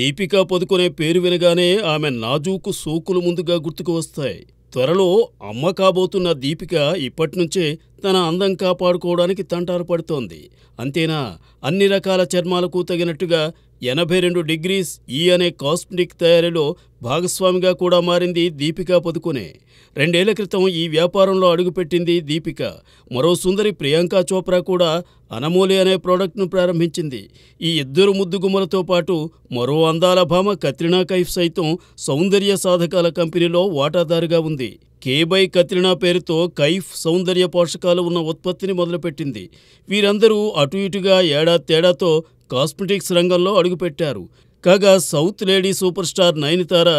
దీపికా పదుకునే పేరు వినగానే ఆమె నాజూకు సోకులు ముందుగా గుర్తుకు వస్తాయి త్వరలో అమ్మ కాబోతున్న దీపిక ఇప్పటినుంచే తన అందం కాపాడుకోవడానికి తంటారు పడుతోంది అంతేనా అన్ని రకాల చర్మాలకు తగినట్టుగా ఎనభై రెండు డిగ్రీస్ ఈ అనే కాస్మెటిక్ తయారీలో భాగస్వామిగా కూడా మారింది దీపికా పదుకునే రెండేళ్ల క్రితం ఈ వ్యాపారంలో అడుగుపెట్టింది దీపిక మరో సుందరి ప్రియాంక చోప్రా కూడా అనమూలి అనే ప్రోడక్ట్ను ప్రారంభించింది ఈ ఇద్దరు ముద్దుగుమ్మలతో పాటు మరో అందాల భామ కత్రినా కైఫ్ సైతం సౌందర్య సాధకాల కంపెనీలో వాటాదారుగా ఉంది కేబై కత్రినా పేరుతో కైఫ్ సౌందర్య పోషకాలు ఉన్న ఉత్పత్తిని మొదలుపెట్టింది వీరందరూ అటు ఇటుగా ఏడా తేడాతో కాస్మెటిక్స్ రంగంలో అడుగుపెట్టారు కాగా south lady superstar Nayanthara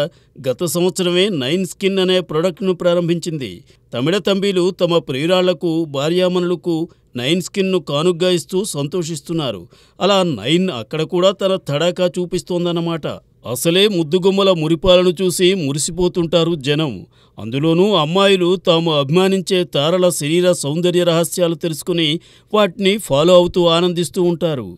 గత సంవత్సరమే నైన్ స్కిన్ అనే ప్రొడక్ట్ను ప్రారంభించింది తమిళ తంబీలు తమ ప్రియురాళ్లకు భార్యామనులకు నైన్ స్కిన్ను కానుగ్గా ఇస్తూ సంతోషిస్తున్నారు అలా నైన్ అక్కడ కూడా తన తడాకా చూపిస్తోందన్నమాట అసలే ముద్దుగుమ్మల మురిపాలను చూసి మురిసిపోతుంటారు జనం అందులోనూ అమ్మాయిలు తాము అభిమానించే తారల శరీర సౌందర్య రహస్యాలు తెలుసుకుని వాటిని ఫాలో అవుతూ ఆనందిస్తూ ఉంటారు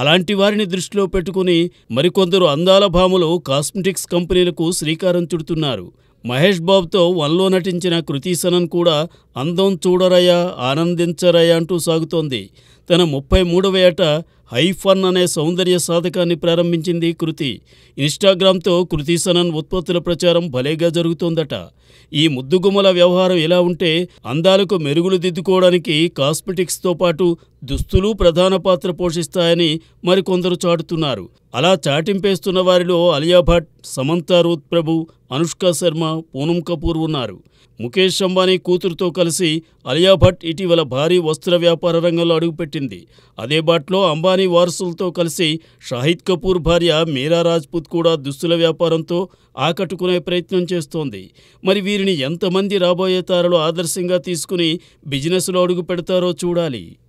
అలాంటి వారిని దృష్టిలో పెట్టుకుని మరికొందరు అందాల భామలు కాస్మెటిక్స్ కంపెనీలకు శ్రీకారం చుడుతున్నారు మహేష్ బాబుతో వన్లో నటించిన కృతీసనన్ కూడా అందం చూడరయ్యా ఆనందించరయా అంటూ సాగుతోంది తన ముప్పై మూడవ ఏట హైఫన్ అనే సౌందర్య సాధకాన్ని ప్రారంభించింది కృతి ఇన్స్టాగ్రామ్తో కృతి సనన్ ఉత్పత్తుల ప్రచారం భలేగా జరుగుతోందట ఈ ముద్దుగుమ్మల వ్యవహారం ఎలా ఉంటే అందాలకు మెరుగులు దిద్దుకోవడానికి కాస్మెటిక్స్తో పాటు దుస్తులు ప్రధాన పాత్ర పోషిస్తాయని మరికొందరు చాటుతున్నారు అలా చాటింపేస్తున్న వారిలో అలియా భట్ సమంత రూత్ ప్రభు అనుష్క శర్మ పూనం కపూర్ ఉన్నారు ముఖేష్ అంబానీ కూతురుతో కలిసి అలియా భట్ ఇటీవల భారీ వస్త్ర వ్యాపార రంగంలో అడుగుపెట్టింది అదే బాట్లో అంబానీ ఖాని వారసులతో కలిసి షాహిద్ కపూర్ భార్య మీరా రాజ్పుత్ కూడా దుస్తుల వ్యాపారంతో ఆకట్టుకునే ప్రయత్నం చేస్తోంది మరి వీరిని ఎంతమంది రాబోయే తారలు ఆదర్శంగా తీసుకుని బిజినెస్లో అడుగు పెడతారో చూడాలి